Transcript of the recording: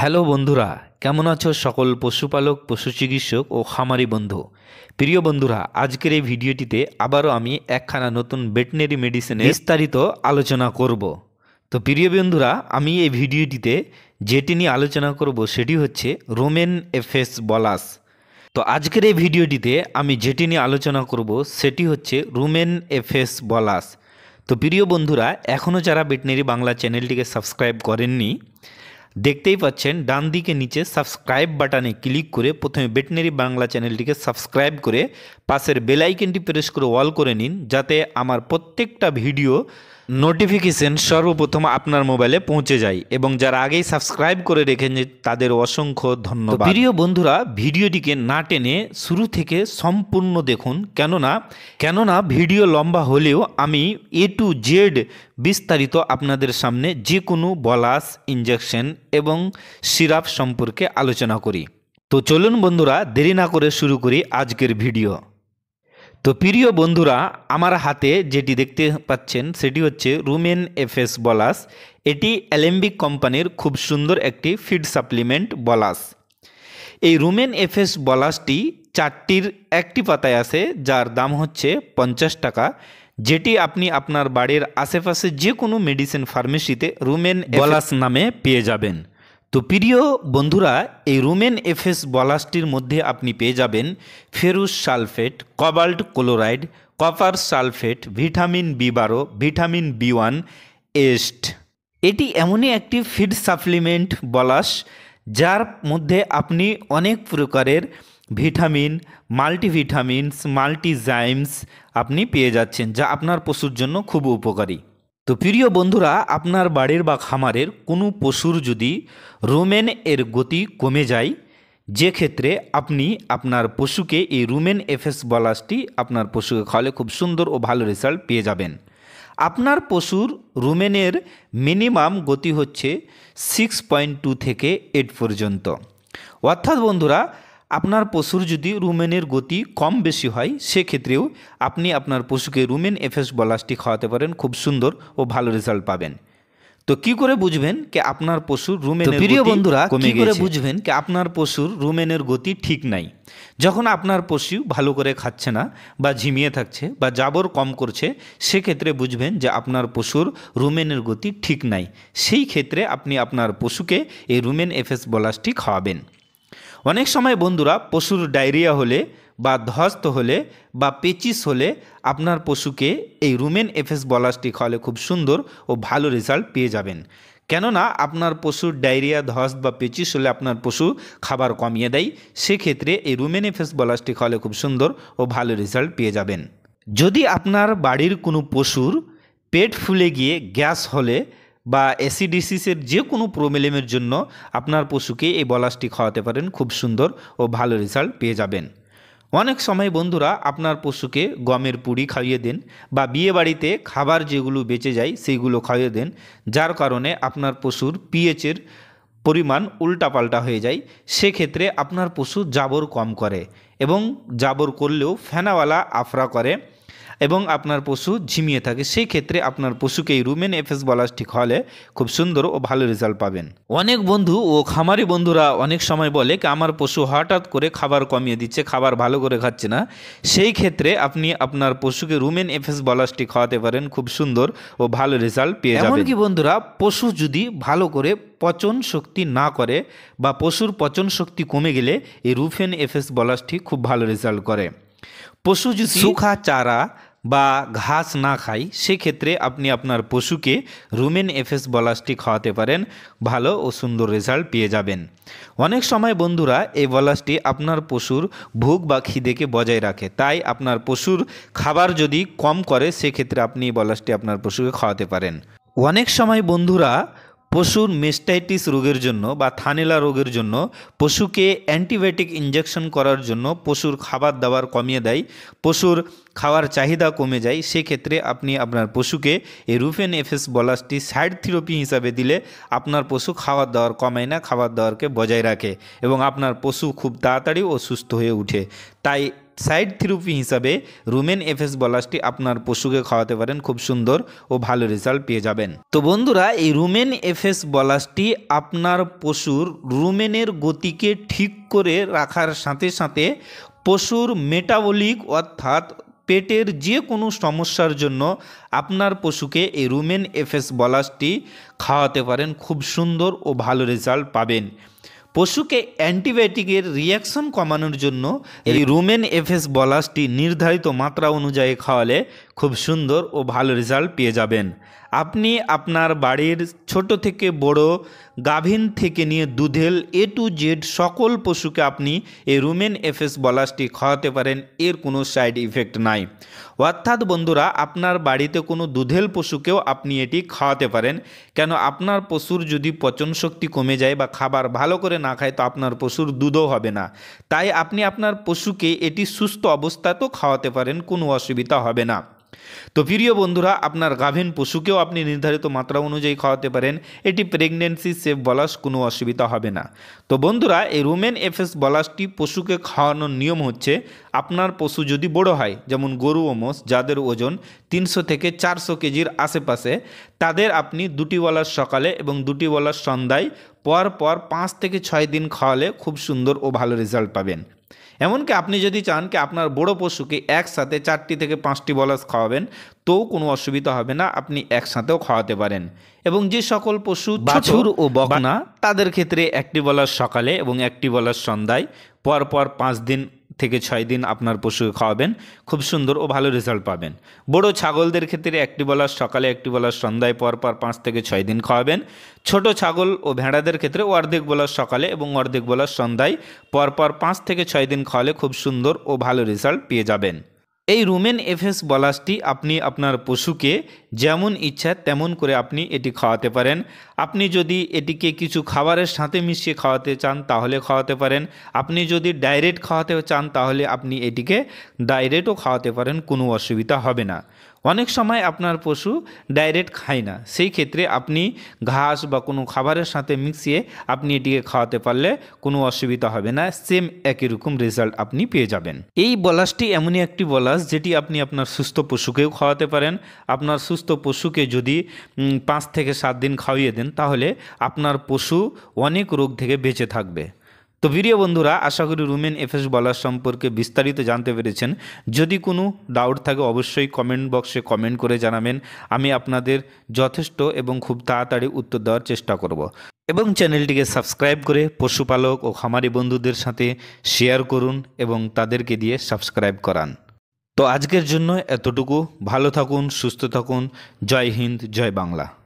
Hello বন্ধুরা কেমন আছো সকল পশুপালক পশু চিকিৎসক ও খামারি বন্ধু প্রিয় বন্ধুরা আজকের এই ভিডিওটিতে আবারও আমি একখানা নতুন ভেটেনারি মেডিসিনে বিস্তারিত আলোচনা করব তো প্রিয় বন্ধুরা আমি এই ভিডিওটিতে যেটি নিয়ে আলোচনা করব সেটি হচ্ছে রোমেন এফএস বলাস তো আজকের এই ভিডিওটিতে আমি যেটি নিয়ে আলোচনা করব সেটি হচ্ছে রোমেন এফএস বলাস তো প্রিয় বন্ধুরা এখনও যারা ভেটেনারি বাংলা চ্যানেলটিকে সাবস্ক্রাইব করেননি দেখতেই পাচ্ছেন ডান দিকে নিচে সাবস্ক্রাইব বাটনে ক্লিক করে প্রথমে ভেটেনারি বাংলা চ্যানেলটিকে সাবস্ক্রাইব করে পাশের বেলাইকেনটি প্রেস করে ওয়াল করে নিন যাতে আমার প্রত্যেকটা ভিডিও নোটিফিকেশন সর্বপ্রথম আপনার মোবাইলে পৌঁছে যায় এবং যারা আগেই সাবস্ক্রাইব করে রেখেছেন তাদের অসংখ্য ধন্যবাদ প্রিয় বন্ধুরা ভিডিওটিকে না টেনে শুরু থেকে সম্পূর্ণ দেখুন কেননা কেননা ভিডিও লম্বা হলেও আমি এ টু জেড বিস্তারিত আপনাদের সামনে যে কোনো বলাস ইঞ্জেকশন এবং সিরাপ সম্পর্কে আলোচনা করি তো চলুন বন্ধুরা দেরি না করে শুরু করি আজকের ভিডিও তো প্রিয় বন্ধুরা আমার হাতে যেটি দেখতে পাচ্ছেন সেটি হচ্ছে রুমেন এফএস বলাস এটি অ্যালেম্বিক কোম্পানির খুব সুন্দর একটি ফিড সাপ্লিমেন্ট বলাস এই রুমেন এফএস বলাসটি চারটির একটি পাতায় আছে যার দাম হচ্ছে পঞ্চাশ টাকা যেটি আপনি আপনার বাড়ির আশেপাশে যে কোনো মেডিসিন ফার্মেসিতে রুমেন বলাস নামে পেয়ে যাবেন তো প্রিয় বন্ধুরা এই রুমেন এফএস বলাস্টির মধ্যে আপনি পেয়ে যাবেন ferrous sulphate cobalt chloride copper sulphate vitamin B বারো ভিটামিন বি ওয়ান এস্ট এটি এমনই একটি ফিড সাপ্লিমেন্ট বলাস যার মধ্যে আপনি অনেক প্রকারের ভিটামিন মাল্টিভিটামিনস মাল্টিজাইমস আপনি পেয়ে যাচ্ছেন যা আপনার পশুর জন্য খুব উপকারী তো প্রিয় বন্ধুরা আপনার বাড়ির বা খামারের কোনো পশুর যদি রোমেন এর গতি কমে যায় যে ক্ষেত্রে আপনি আপনার পশুকে এই রুমেন এফএস বলাসটি আপনার পশুকে খাওয়ালে খুব সুন্দর ও ভালো রেজাল্ট পেয়ে যাবেন আপনার পশুর রুমেনের মিনিমাম গতি হচ্ছে সিক্স পয়েন্ট টু থেকে এইট পর্যন্ত অর্থাৎ বন্ধুরা আপনার পশুর যদি রুমেনের গতি কম বেশি হয় সেক্ষেত্রেও আপনি আপনার পশুকে রুমেন এফএস বলাসটি খাওয়াতে পারেন খুব সুন্দর ও ভালো রেজাল্ট পাবেন তো কি করে বুঝবেন কি আপনার পশুর রুমেন প্রিয় বন্ধুরা কি করে বুঝবেন কি আপনার পশুর রুমেনের গতি ঠিক নাই যখন আপনার পশু ভালো করে খাচ্ছে না বা ঝিমিয়ে থাকছে বা জাবর কম করছে সেক্ষেত্রে বুঝবেন যে আপনার পশুর রুমেনের গতি ঠিক নাই সেই ক্ষেত্রে আপনি আপনার পশুকে এই রুমেন এফএস বলাসটি খাওয়াবেন অনেক সময় বন্ধুরা পশুর ডায়রিয়া হলে বা ধস্ত হলে বা পেচিস হলে আপনার পশুকে এই রুমেন এফএস বলাসটি খাওয়ালে খুব সুন্দর ও ভালো রেজাল্ট পেয়ে যাবেন কেননা আপনার পশুর ডায়রিয়া ধস বা পেচিস হলে আপনার পশু খাবার কমিয়ে দেয় সেক্ষেত্রে এই রুমেন এফএস বলাসটি খাওয়ালে খুব সুন্দর ও ভালো রেজাল্ট পেয়ে যাবেন যদি আপনার বাড়ির কোনো পশুর পেট ফুলে গিয়ে গ্যাস হলে বা অ্যাসিডিসিসের যে কোনো প্রবলেমের জন্য আপনার পশুকে এই বলাসটি খাওয়াতে পারেন খুব সুন্দর ও ভালো রেজাল্ট পেয়ে যাবেন অনেক সময় বন্ধুরা আপনার পশুকে গমের পুরি খাইয়ে দেন বা বিয়ে বাড়িতে খাবার যেগুলো বেঁচে যায় সেইগুলো খাইয়ে দেন যার কারণে আপনার পশুর পিএচের পরিমাণ উল্টাপাল্টা হয়ে যায় সেক্ষেত্রে আপনার পশু জাবর কম করে এবং জাবর করলেও ফেনাওয়ালা আফরা করে এবং আপনার পশু ঝিমিয়ে থাকে সেই ক্ষেত্রে আপনার পশুকে এই রুমেন এফএস বলাস্টিক হলে খুব সুন্দর ও ভালো রেজাল্ট পাবেন অনেক বন্ধু ও খামারি বন্ধুরা অনেক সময় বলে কি আমার পশু হঠাৎ করে খাবার কমিয়ে দিচ্ছে খাবার ভালো করে খাচ্ছে না সেই ক্ষেত্রে আপনি আপনার পশুকে রুমেন এফএস বলাস্টিক খাওয়াতে পারেন খুব সুন্দর ও ভালো রেজাল্ট পেয়ে যাবেন কি বন্ধুরা পশু যদি ভালো করে পচন শক্তি না করে বা পশুর পচন শক্তি কমে গেলে এই রুফেন এফএস বলাসটি খুব ভালো রেজাল্ট করে পশু যদি শুখা চারা বা ঘাস না খায় সেক্ষেত্রে আপনি আপনার পশুকে রুমেন এফএস বলাসটি খাওয়াতে পারেন ভালো ও সুন্দর রেজাল্ট পেয়ে যাবেন অনেক সময় বন্ধুরা এই বলাসটি আপনার পশুর ভোগ বা খিদেকে বজায় রাখে তাই আপনার পশুর খাবার যদি কম করে সেক্ষেত্রে আপনি এই বলাসটি আপনার পশুকে খাওয়াতে পারেন অনেক সময় বন্ধুরা পশুর মেস্টাইটিস রোগের জন্য বা থানেলা রোগের জন্য পশুকে অ্যান্টিবায়োটিক ইঞ্জেকশন করার জন্য পশুর খাবার দাবার কমিয়ে দেয় পশুর খাওয়ার চাহিদা কমে যায় সেক্ষেত্রে আপনি আপনার পশুকে এই রুফেন এফএস বলাসটি সাইড থেরাপি হিসাবে দিলে আপনার পশু খাওয়ার দাওয়ার কমায় না খাবার দাওয়ারকে বজায় রাখে এবং আপনার পশু খুব তাড়াতাড়ি ও সুস্থ হয়ে উঠে তাই সাইড থেরোপি হিসাবে রুমেন এফএস বলাসটি আপনার পশুকে খাওয়াতে পারেন খুব সুন্দর ও ভালো রেজাল্ট পেয়ে যাবেন তো বন্ধুরা এই রুমেন এফএস বলাসটি আপনার পশুর রুমেনের গতিকে ঠিক করে রাখার সাথে সাথে পশুর মেটাবলিক অর্থাৎ পেটের যে কোনো সমস্যার জন্য আপনার পশুকে এই রুমেন এফএস বলাসটি খাওয়াতে পারেন খুব সুন্দর ও ভালো রেজাল্ট পাবেন পশুকে অ্যান্টিবায়োটিকের রিয়াকশন কমানোর জন্য এই রুমেন এফএস বলাসটি নির্ধারিত মাত্রা অনুযায়ী খাওয়ালে খুব সুন্দর ও ভালো রেজাল্ট পেয়ে যাবেন আপনি আপনার বাড়ির ছোট থেকে বড় গাভিন থেকে নিয়ে দুধেল এ টু জেড সকল পশুকে আপনি এই রুমেন এফএস বলাসটি খাওয়াতে পারেন এর কোনো সাইড ইফেক্ট নাই অর্থাৎ বন্ধুরা আপনার বাড়িতে কোনো দুধেল পশুকেও আপনি এটি খাওয়াতে পারেন কেন আপনার পশুর যদি পচন শক্তি কমে যায় বা খাবার ভালো করে না খায় তো আপনার পশুর দুধও হবে না তাই আপনি আপনার পশুকে এটি সুস্থ অবস্থাতেও খাওয়াতে পারেন কোনো অসুবিধা হবে না তো প্রিয় বন্ধুরা আপনার গাভীন পশুকেও আপনি নির্ধারিত মাত্রা অনুযায়ী খাওয়াতে পারেন এটি প্রেগনেন্সি সেফ বলাস কোনো অসুবিধা হবে না তো বন্ধুরা এই রোমেন এফএস বলাসটি পশুকে খাওয়ানোর নিয়ম হচ্ছে আপনার পশু যদি বড় হয় যেমন গরু ও মোষ যাদের ওজন তিনশো থেকে চারশো কেজির আশেপাশে তাদের আপনি দুটি বলার সকালে এবং দুটি বলার সন্ধ্যায় পর পর পাঁচ থেকে ছয় দিন খাওয়ালে খুব সুন্দর ও ভালো রেজাল্ট পাবেন এমনকি আপনি যদি চান কি আপনার বড় পশুকে একসাথে চারটি থেকে পাঁচটি বলাস খাওয়াবেন তো কোনো অসুবিধা হবে না আপনি একসাথেও খাওয়াতে পারেন এবং যে সকল পশু বাছুর ও বকনা তাদের ক্ষেত্রে একটি বলাস সকালে এবং একটি বলাস সন্ধ্যায় পরপর পাঁচ দিন থেকে ছয় দিন আপনার পশুকে খাওয়াবেন খুব সুন্দর ও ভালো রেজাল্ট পাবেন বড় ছাগলদের ক্ষেত্রে একটি বলার সকালে একটি বলার সন্ধ্যায় পর পর পাঁচ থেকে ছয় দিন খাওয়াবেন ছোট ছাগল ও ভেড়াদের ক্ষেত্রে অর্ধেক বলার সকালে এবং অর্ধেক বলার সন্ধ্যায় পরপর পাঁচ থেকে ছয় দিন খাওয়ালে খুব সুন্দর ও ভালো রেজাল্ট পেয়ে যাবেন এই রুমেন এফএস বলাসটি আপনি আপনার পশুকে যেমন ইচ্ছা তেমন করে আপনি এটি খাওয়াতে পারেন আপনি যদি এটিকে কিছু খাবারের সাথে মিশিয়ে খাওয়াতে চান তাহলে খাওয়াতে পারেন আপনি যদি ডাইরেক্ট খাওয়াতে চান তাহলে আপনি এটিকে ডাইরেক্টও খাওয়াতে পারেন কোনো অসুবিধা হবে না অনেক সময় আপনার পশু ডাইরেক্ট খায় না সেই ক্ষেত্রে আপনি ঘাস বা কোনো খাবারের সাথে মিশিয়ে আপনি এটিকে খাওয়াতে পারলে কোনো অসুবিধা হবে না সেম একই রকম রেজাল্ট আপনি পেয়ে যাবেন এই বলাসটি এমনই একটি বলাস যেটি আপনি আপনার সুস্থ পশুকেও খাওয়াতে পারেন আপনার সুস্থ পশুকে যদি পাঁচ থেকে সাত দিন খাওয়িয়ে দেন তাহলে আপনার পশু অনেক রোগ থেকে বেঁচে থাকবে তো ভিডিও বন্ধুরা আশা করি রুমেন এফএস বলার সম্পর্কে বিস্তারিত জানতে পেরেছেন যদি কোনো ডাউট থাকে অবশ্যই কমেন্ট বক্সে কমেন্ট করে জানাবেন আমি আপনাদের যথেষ্ট এবং খুব তাড়াতাড়ি উত্তর দেওয়ার চেষ্টা করব। এবং চ্যানেলটিকে সাবস্ক্রাইব করে পশুপালক ও খামারি বন্ধুদের সাথে শেয়ার করুন এবং তাদেরকে দিয়ে সাবস্ক্রাইব করান তো আজকের জন্য এতটুকু ভালো থাকুন সুস্থ থাকুন জয় হিন্দ জয় বাংলা